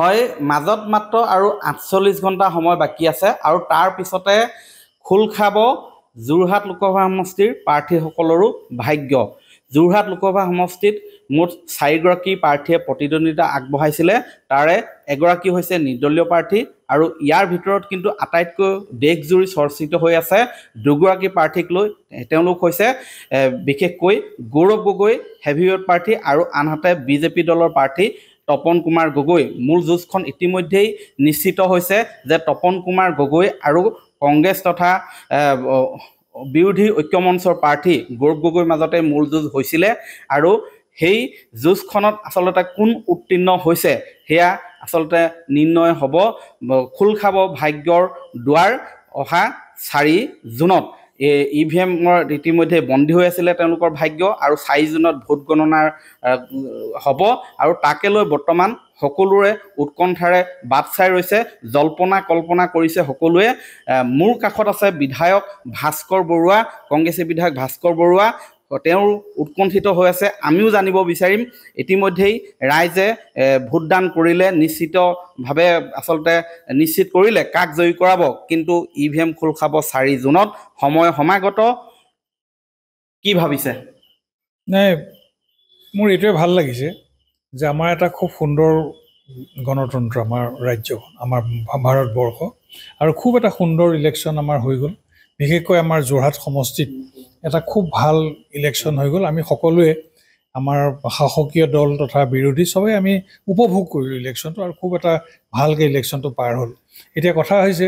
হয় মাজত মাত্ৰ আৰু আঠচল্লিছ ঘণ্টা সময় বাকী আছে আৰু তাৰ পিছতে খোল খাব যোৰহাট লোকসভা সমষ্টিৰ প্ৰাৰ্থীসকলৰো ভাগ্য যোৰহাট লোকসভা সমষ্টিত মুঠ চাৰিগৰাকী প্ৰাৰ্থীয়ে প্ৰতিদ্বন্দ্বিতা আগবঢ়াইছিলে তাৰে এগৰাকী হৈছে নিৰ্দলীয় প্ৰাৰ্থী আৰু ইয়াৰ ভিতৰত কিন্তু আটাইতকৈ দেশজুৰি চৰ্চিত হৈ আছে দুগৰাকী প্ৰাৰ্থীক লৈ তেওঁলোক হৈছে বিশেষকৈ গৌৰৱ গগৈ হেভিৱেট প্ৰাৰ্থী আৰু আনহাতে বিজেপি দলৰ প্ৰাৰ্থী তপন কুমাৰ গগৈ মূল যুঁজখন ইতিমধ্যেই নিশ্চিত হৈছে যে তপন কুমাৰ গগৈ আৰু কংগ্ৰেছ তথা বিৰোধী ঐক্য মঞ্চৰ প্ৰাৰ্থী গৌৰৱ গগৈৰ মাজতে মূল যুঁজ হৈছিলে আৰু সেই যুঁজখনত আচলতে কোন উত্তীৰ্ণ হৈছে সেয়া আচলতে নিৰ্ণয় হ'ব খোল খাব ভাগ্যৰ দুৱাৰ অহা চাৰি জুনত এই ই e ভি এমৰ ইতিমধ্যে বন্দী হৈ আছিলে তেওঁলোকৰ ভাগ্য আৰু চাৰিজনত ভোট গণনাৰ হ'ব আৰু তাকে লৈ বৰ্তমান সকলোৰে উৎকণ্ঠাৰে বাট চাই ৰৈছে জল্পনা কল্পনা কৰিছে সকলোৱে মোৰ কাষত আছে বিধায়ক ভাস্কৰ বৰুৱা কংগ্ৰেছী বিধায়ক ভাস্কৰ বৰুৱা তেওঁ উৎকণ্ঠিত হৈ আছে আমিও জানিব বিচাৰিম ইতিমধ্যেই ৰাইজে ভোটদান কৰিলে নিশ্চিতভাৱে আচলতে নিশ্চিত কৰিলে কাক জয়ী কৰাব কিন্তু ই ভি এম খোল খাব চাৰি জুনত সময় সমাগত কি ভাবিছে নাই মোৰ এইটোৱে ভাল লাগিছে যে আমাৰ এটা খুব সুন্দৰ গণতন্ত্ৰ আমাৰ ৰাজ্যখন আমাৰ ভাৰতবৰ্ষ আৰু খুব এটা সুন্দৰ ইলেকশ্যন আমাৰ হৈ গ'ল বিশেষকৈ আমাৰ যোৰহাট সমষ্টিত এটা খুব ভাল ইলেকশ্যন হৈ গ'ল আমি সকলোৱে আমাৰ শাসকীয় দল তথা বিৰোধী চবেই আমি উপভোগ কৰিলোঁ ইলেকশ্যনটো আৰু খুব এটা ভালকৈ ইলেকশ্যনটো পাৰ হ'ল এতিয়া কথা হৈছে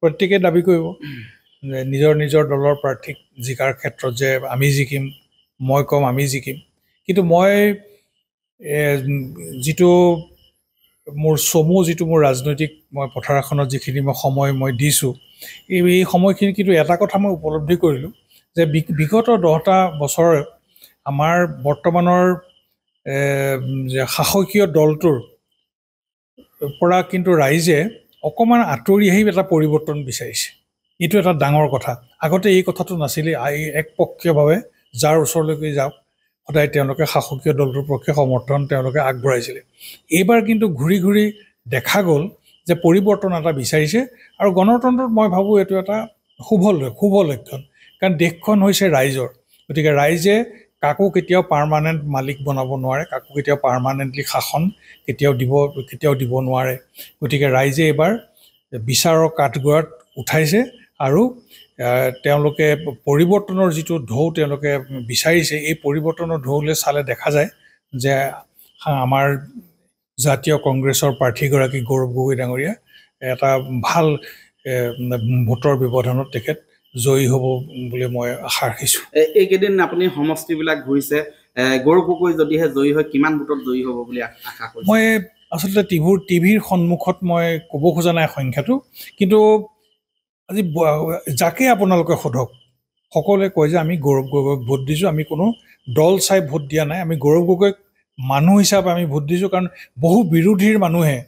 প্ৰত্যেকেই দাবী কৰিব যে নিজৰ নিজৰ দলৰ প্ৰাৰ্থীক জিকাৰ ক্ষেত্ৰত যে আমি জিকিম মই ক'ম আমি জিকিম কিন্তু মই যিটো মোৰ চমু যিটো মোৰ ৰাজনৈতিক মই পথাৰখনত যিখিনি মই সময় মই দিছোঁ এই সময়খিনি কিন্তু এটা কথা মই উপলব্ধি কৰিলোঁ যে বিগত দহটা বছৰ আমাৰ বৰ্তমানৰ শাসকীয় দলটোৰ পৰা কিন্তু ৰাইজে অকণমান আঁতৰি আহি এটা পৰিৱৰ্তন বিচাৰিছে এইটো এটা ডাঙৰ কথা আগতে এই কথাটো নাছিলে একপক্ষীয়ভাৱে যাৰ ওচৰলৈকে যাওক সদায় তেওঁলোকে শাসকীয় দলটোৰ পক্ষে সমৰ্থন তেওঁলোকে আগবঢ়াইছিলে এইবাৰ কিন্তু ঘূৰি ঘূৰি দেখা গ'ল যে পৰিৱৰ্তন এটা বিচাৰিছে আৰু গণতন্ত্ৰত মই ভাবোঁ এইটো এটা শুভ শুভ লক্ষণ কাৰণ দেশখন হৈছে ৰাইজৰ গতিকে ৰাইজে কাকো কেতিয়াও পাৰ্মানেণ্ট মালিক বনাব নোৱাৰে কাকো কেতিয়াও পাৰ্মানেণ্টলি শাসন কেতিয়াও দিব কেতিয়াও দিব নোৱাৰে গতিকে ৰাইজে এইবাৰ বিচাৰৰ কাঠগড়াত উঠাইছে আৰু তেওঁলোকে পৰিৱৰ্তনৰ যিটো ঢৌ তেওঁলোকে বিচাৰিছে এই পৰিৱৰ্তনৰ ঢৌলৈ চালে দেখা যায় যে আমাৰ জাতীয় কংগ্ৰেছৰ প্ৰাৰ্থীগৰাকী গৌৰৱ গগৈ ডাঙৰীয়া এটা ভাল ভোটৰ ব্যৱধানত তেখেত জয়ী হ'ব বুলি মই আশা ৰাখিছোঁ এইকেইদিন আপুনি সমষ্টিবিলাক ঘূৰিছে গৌৰৱ গগৈ যদিহে জয়ী হয় কিমান ভোটত জয়ী হ'ব বুলি আশা মই আচলতে টিভিৰ টিভিৰ সন্মুখত মই ক'ব খোজা নাই সংখ্যাটো কিন্তু আজি যাকে আপোনালোকে সোধক সকলোৱে কয় যে আমি গৌৰৱ গগৈক ভোট দিছোঁ আমি কোনো দল চাই ভোট দিয়া নাই আমি গৌৰৱ গগৈক মানুহ হিচাপে আমি ভোট দিছোঁ কাৰণ বহু বিৰোধীৰ মানুহে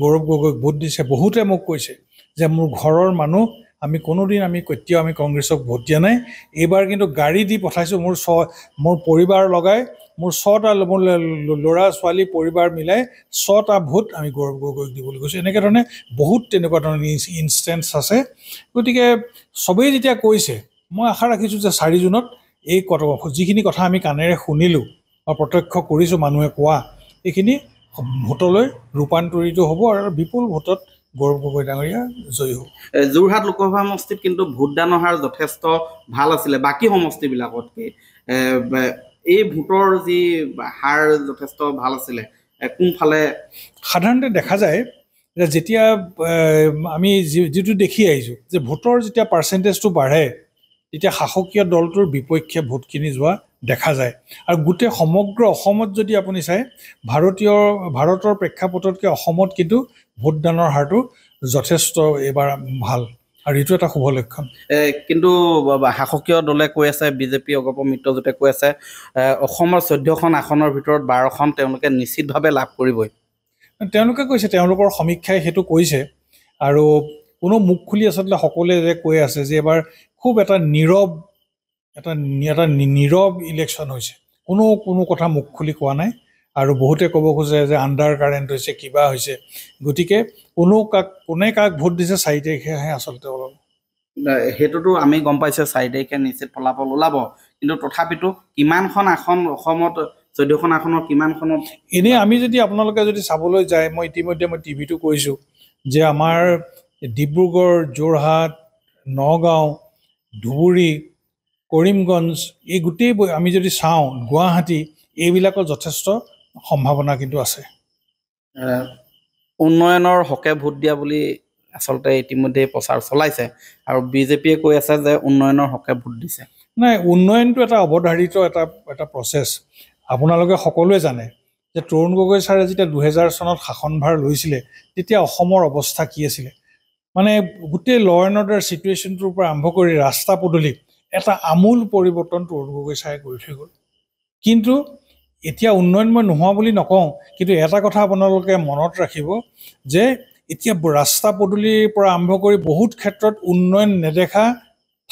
গৌৰৱ গগৈক ভোট দিছে বহুতে মোক কৈছে যে মোৰ ঘৰৰ মানুহ আমি কোনোদিন আমি কেতিয়াও আমি কংগ্ৰেছক ভোট দিয়া নাই এইবাৰ কিন্তু গাড়ী দি পঠাইছোঁ মোৰ ছ মোৰ পৰিবাৰ লগাই মোৰ ছটা মোৰ ল'ৰা ছোৱালী পৰিবাৰ মিলাই ছটা ভোট আমি গৌৰৱ গগৈক দিবলৈ গৈছোঁ এনেকৈ ধৰণে বহুত তেনেকুৱা ধৰণৰ ইনষ্টেঞ্চ আছে গতিকে চবেই যেতিয়া কৈছে মই আশা ৰাখিছোঁ যে চাৰি জুনত এই কত যিখিনি কথা আমি কাণেৰে শুনিলোঁ বা প্ৰত্যক্ষ কৰিছোঁ মানুহে কোৱা এইখিনি ভোটলৈ ৰূপান্তৰিত হ'ব আৰু বিপুল ভোটত গৌৰৱ গগৈ ডাঙৰীয়া জয়ী হওক যোৰহাট লোকসভা সমষ্টিত কিন্তু ভোটদানৰ হাৰ যথেষ্ট ভাল আছিলে বাকী সমষ্টিবিলাকতকৈ এই ভোটৰ যি হাৰ যথেষ্ট ভাল আছিলে কোনফালে সাধাৰণতে দেখা যায় যে যেতিয়া আমি যি যিটো দেখি আহিছোঁ যে ভোটৰ যেতিয়া পাৰ্চেণ্টেজটো বাঢ়ে তেতিয়া শাসকীয় দলটোৰ বিপক্ষে ভোটখিনি যোৱা দেখা যায় আৰু গোটেই সমগ্ৰ অসমত যদি আপুনি চাই ভাৰতীয় ভাৰতৰ প্ৰেক্ষাপটতকৈ অসমত কিন্তু ভোটদানৰ হাৰটো যথেষ্ট এইবাৰ ভাল আৰু এইটো এটা শুভ লক্ষণ কিন্তু শাসকীয় দলে কৈ আছে বিজেপি অগপ মিত্ৰজোঁটে কৈ আছে অসমৰ চৈধ্যখন আসনৰ ভিতৰত বাৰখন তেওঁলোকে নিশ্চিতভাৱে লাভ কৰিবই তেওঁলোকে কৈছে তেওঁলোকৰ সমীক্ষাই সেইটো কৈছে আৰু কোনো মুখ খুলি আচলতে সকলোৱে যে কৈ আছে যে এবাৰ খুব এটা নীৰৱ এটা এটা নীৰৱ ইলেকশ্যন হৈছে কোনো কোনো কথা মুখ খুলি কোৱা নাই আৰু বহুতে ক'ব খোজে যে আণ্ডাৰ কাৰেণ্ট হৈছে কিবা হৈছে গতিকে কোনো কাক কোনে কাক ভোট দিছে চাৰি তাৰিখেহে আচলতে অলপ সেইটোতো আমি গম পাইছে চাৰি তাৰিখে নিশ্চিত ফলাফল ওলাব কিন্তু তথাপিতো কিমানখন আসন অসমত চৈধ্যখন আসনত কিমানখনত এনেই আমি যদি আপোনালোকে যদি চাবলৈ যায় মই ইতিমধ্যে মই টিভিটো কৈছোঁ যে আমাৰ ডিব্ৰুগড় যোৰহাট নগাঁও ধুবুৰী কৰিমগঞ্জ এই গোটেই আমি যদি চাওঁ গুৱাহাটী এইবিলাকৰ যথেষ্ট সম্ভাৱনা কিন্তু আছে উন্নয়নৰ হকে ভোট দিয়া বুলি আচলতে ইতিমধ্যে প্ৰচাৰ চলাইছে আৰু বিজেপিয়ে কৈ আছে যে উন্নয়নৰ হকে ভোট দিছে নাই উন্নয়নটো এটা অৱধাৰিত এটা এটা প্ৰচেছ আপোনালোকে সকলোৱে জানে যে তৰুণ গগৈ ছাৰে যেতিয়া দুহেজাৰ চনত শাসনভাৰ লৈছিলে তেতিয়া অসমৰ অৱস্থা কি আছিলে মানে গোটেই ল এণ্ড অৰ্ডাৰ চিটুৱেশ্যনটোৰ পৰা আৰম্ভ কৰি ৰাস্তা পদূলিত এটা আমূল পৰিৱৰ্তন তৰুণ গগৈ ছাৰে কৰি থৈ গ'ল কিন্তু এতিয়া উন্নয়ন মই নোহোৱা বুলি নকওঁ কিন্তু এটা কথা আপোনালোকে মনত ৰাখিব যে এতিয়া ৰাস্তা পদূলিৰ পৰা আৰম্ভ কৰি বহুত ক্ষেত্ৰত উন্নয়ন নেদেখা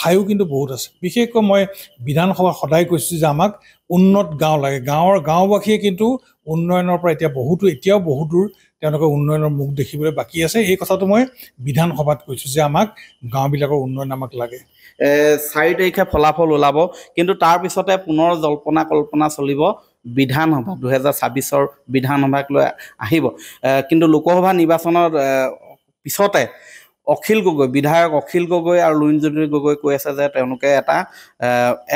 ঠাইও কিন্তু বহুত আছে বিশেষকৈ মই বিধানসভাত সদায় কৈছোঁ যে আমাক উন্নত গাঁও লাগে গাঁৱৰ গাঁওবাসীয়ে কিন্তু উন্নয়নৰ পৰা এতিয়া বহুতো এতিয়াও বহুতো তেওঁলোকে উন্নয়নৰ মুখ দেখিবলৈ বাকী আছে এই কথাটো মই বিধানসভাত কৈছোঁ যে আমাক গাঁওবিলাকৰ উন্নয়ন আমাক লাগে চাৰি তাৰিখে ফলাফল ওলাব কিন্তু তাৰপিছতে পুনৰ জল্পনা কল্পনা চলিব বিধানসভা দুহেজাৰ ছাব্বিছৰ বিধানসভাক লৈ আহিব কিন্তু লোকসভা নিৰ্বাচনৰ পিছতে অখিল গগৈ বিধায়ক অখিল গগৈ আৰু লুইনজ্যোতি গগৈ কৈ আছে যে তেওঁলোকে এটা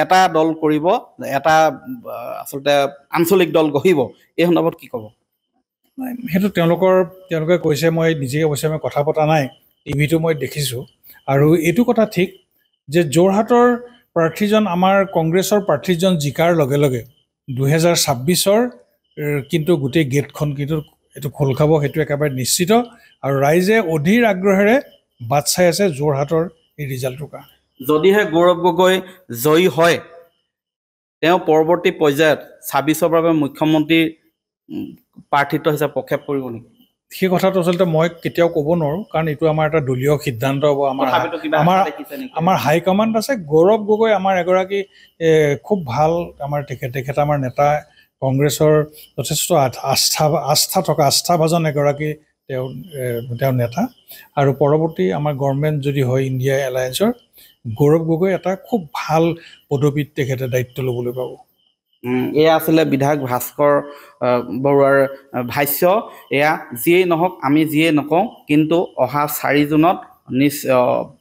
এটা দল কৰিব এটা আচলতে আঞ্চলিক দল গঢ়িব এই সন্দৰ্ভত কি ক'ব সেইটো তেওঁলোকৰ তেওঁলোকে কৈছে মই নিজে অৱশ্যে মই কথা পতা নাই টিভিটো মই দেখিছোঁ আৰু এইটো কথা ঠিক যে যোৰহাটৰ প্ৰাৰ্থীজন আমাৰ কংগ্ৰেছৰ প্ৰাৰ্থীজন জিকাৰ লগে লগে দুহেজাৰ ছাব্বিছৰ কিন্তু গোটেই গেটখন কিন্তু এইটো খোল খাব সেইটো একেবাৰে নিশ্চিত আৰু ৰাইজে অধীৰ আগ্ৰহেৰে বাট চাই আছে যোৰহাটৰ এই ৰিজাল্টটোৰ কাৰণে যদিহে গৌৰৱ গগৈ জয়ী হয় তেওঁ পৰৱৰ্তী পৰ্যায়ত ছাব্বিছৰ বাবে মুখ্যমন্ত্ৰীৰ প্ৰাৰ্থিত্ব হিচাপে প্ৰক্ষেপ কৰিব নেকি সেই কথাটো আচলতে মই কেতিয়াও ক'ব নোৱাৰোঁ কাৰণ এইটো আমাৰ এটা দলীয় সিদ্ধান্ত হ'ব আমাৰ আমাৰ আমাৰ হাইকমাণ্ড আছে গৌৰৱ গগৈ আমাৰ এগৰাকী খুব ভাল আমাৰ তেখেত তেখেত আমাৰ নেতা কংগ্ৰেছৰ যথেষ্ট আস্থা আস্থা থকা আস্থাভাজন এগৰাকী তেওঁ তেওঁ নেতা আৰু পৰৱৰ্তী আমাৰ গভৰ্ণমেণ্ট যদি হয় ইণ্ডিয়া এলায়েঞ্চৰ গৌৰৱ গগৈ এটা খুব ভাল পদবীত তেখেতে দায়িত্ব ল'বলৈ পাব এয়া আছিলে বিধায়ক ভাস্কৰ বৰুৱাৰ ভাষ্য এয়া যিয়েই নহওক আমি যিয়েই নকওঁ কিন্তু অহা চাৰি জুনত নিশ্চ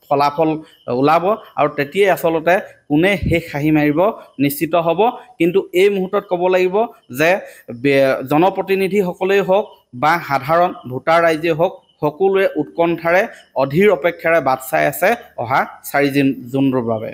ফলাফল ওলাব আৰু তেতিয়াই আচলতে কোনে শেষ হাঁহি মাৰিব নিশ্চিত হ'ব কিন্তু এই মুহূৰ্তত ক'ব লাগিব যে জনপ্ৰতিনিধিসকলেই হওক বা সাধাৰণ ভোটাৰ ৰাইজেই হওক সকলোৱে উৎকণ্ঠাৰে অধীৰ অপেক্ষাৰে বাট চাই আছে অহা চাৰি জুন জুনটোৰ বাবে